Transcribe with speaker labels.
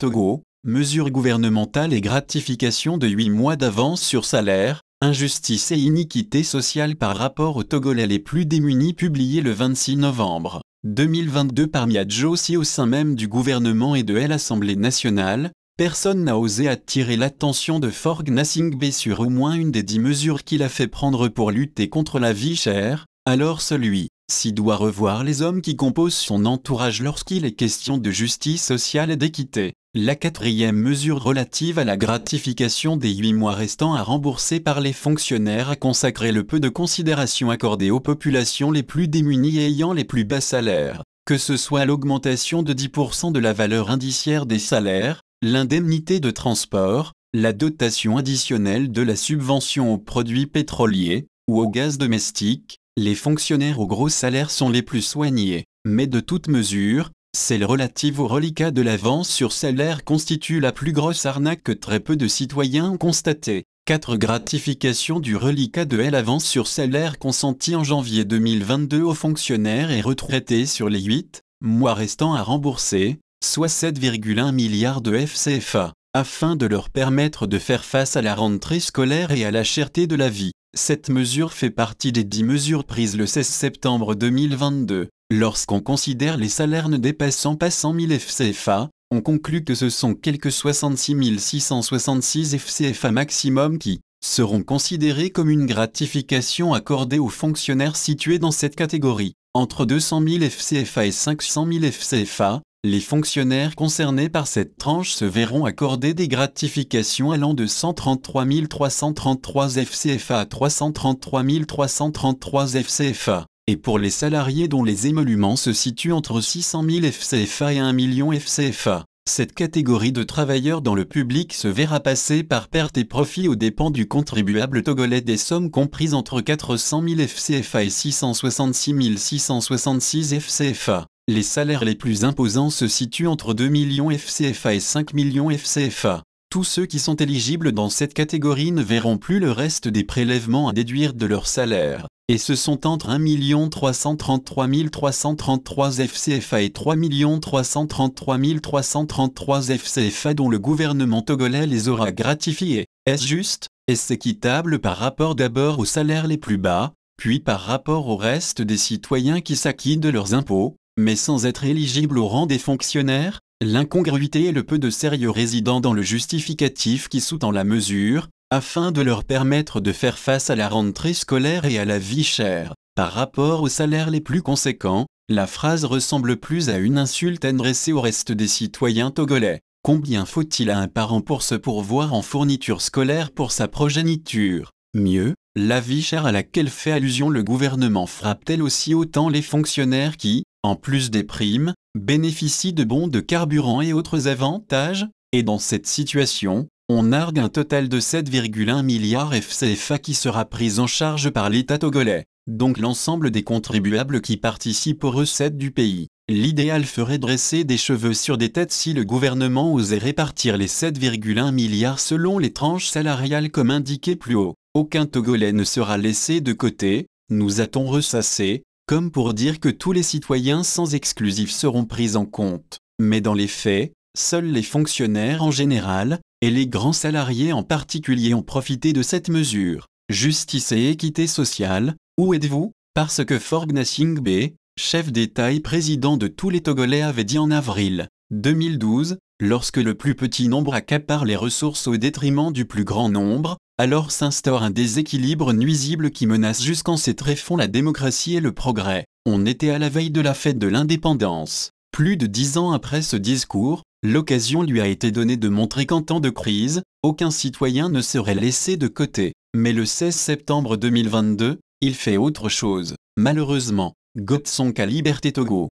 Speaker 1: Togo, mesures gouvernementales et gratification de 8 mois d'avance sur salaire, injustice et iniquité sociale par rapport aux Togolais les plus démunis publié le 26 novembre 2022 par Miadjo si au sein même du gouvernement et de l'Assemblée nationale, personne n'a osé attirer l'attention de Forg Nassingbe sur au moins une des 10 mesures qu'il a fait prendre pour lutter contre la vie chère, alors celui s'y doit revoir les hommes qui composent son entourage lorsqu'il est question de justice sociale et d'équité. La quatrième mesure relative à la gratification des huit mois restants à rembourser par les fonctionnaires a consacré le peu de considération accordée aux populations les plus démunies ayant les plus bas salaires, que ce soit l'augmentation de 10% de la valeur indiciaire des salaires, l'indemnité de transport, la dotation additionnelle de la subvention aux produits pétroliers ou au gaz domestique, les fonctionnaires aux gros salaires sont les plus soignés, mais de toute mesure, celle relative au reliquat de l'avance sur salaire constitue la plus grosse arnaque que très peu de citoyens ont constatée. 4 gratifications du reliquat de l'avance sur salaire consentie en janvier 2022 aux fonctionnaires et retraités sur les 8 mois restants à rembourser, soit 7,1 milliards de FCFA, afin de leur permettre de faire face à la rentrée scolaire et à la cherté de la vie. Cette mesure fait partie des 10 mesures prises le 16 septembre 2022 Lorsqu'on considère les salaires ne dépassant pas 100 000 FCFA, on conclut que ce sont quelques 66 666 FCFA maximum qui seront considérés comme une gratification accordée aux fonctionnaires situés dans cette catégorie. Entre 200 000 FCFA et 500 000 FCFA, les fonctionnaires concernés par cette tranche se verront accorder des gratifications allant de 133 333 FCFA à 333 333 FCFA et pour les salariés dont les émoluments se situent entre 600 000 FCFA et 1 million FCFA. Cette catégorie de travailleurs dans le public se verra passer par perte et profit aux dépens du contribuable togolais des sommes comprises entre 400 000 FCFA et 666 666 FCFA. Les salaires les plus imposants se situent entre 2 millions FCFA et 5 millions FCFA. Tous ceux qui sont éligibles dans cette catégorie ne verront plus le reste des prélèvements à déduire de leur salaire et ce sont entre 1 333 333 FCFA et 3 333 333 FCFA dont le gouvernement togolais les aura gratifiés. Est-ce juste Est-ce équitable par rapport d'abord aux salaires les plus bas, puis par rapport au reste des citoyens qui s'acquittent de leurs impôts, mais sans être éligibles au rang des fonctionnaires L'incongruité et le peu de sérieux résident dans le justificatif qui sous-tend la mesure, afin de leur permettre de faire face à la rentrée scolaire et à la vie chère. Par rapport aux salaires les plus conséquents, la phrase ressemble plus à une insulte adressée au reste des citoyens togolais. Combien faut-il à un parent pour se pourvoir en fourniture scolaire pour sa progéniture Mieux, la vie chère à laquelle fait allusion le gouvernement frappe-t-elle aussi autant les fonctionnaires qui, en plus des primes, bénéficient de bons de carburant et autres avantages Et dans cette situation, on argue un total de 7,1 milliards FCFA qui sera pris en charge par l'État togolais, donc l'ensemble des contribuables qui participent aux recettes du pays. L'idéal ferait dresser des cheveux sur des têtes si le gouvernement osait répartir les 7,1 milliards selon les tranches salariales comme indiqué plus haut. Aucun Togolais ne sera laissé de côté, nous a-t-on ressassé, comme pour dire que tous les citoyens sans exclusif seront pris en compte. Mais dans les faits, seuls les fonctionnaires en général, et les grands salariés en particulier ont profité de cette mesure. Justice et équité sociale, où êtes-vous Parce que Forgna Singbe, chef d'État et président de tous les Togolais avait dit en avril 2012, lorsque le plus petit nombre accapare les ressources au détriment du plus grand nombre, alors s'instaure un déséquilibre nuisible qui menace jusqu'en ses tréfonds la démocratie et le progrès. On était à la veille de la fête de l'indépendance. Plus de dix ans après ce discours, L'occasion lui a été donnée de montrer qu'en temps de crise, aucun citoyen ne serait laissé de côté. Mais le 16 septembre 2022, il fait autre chose. Malheureusement, gotsonka Liberté Togo.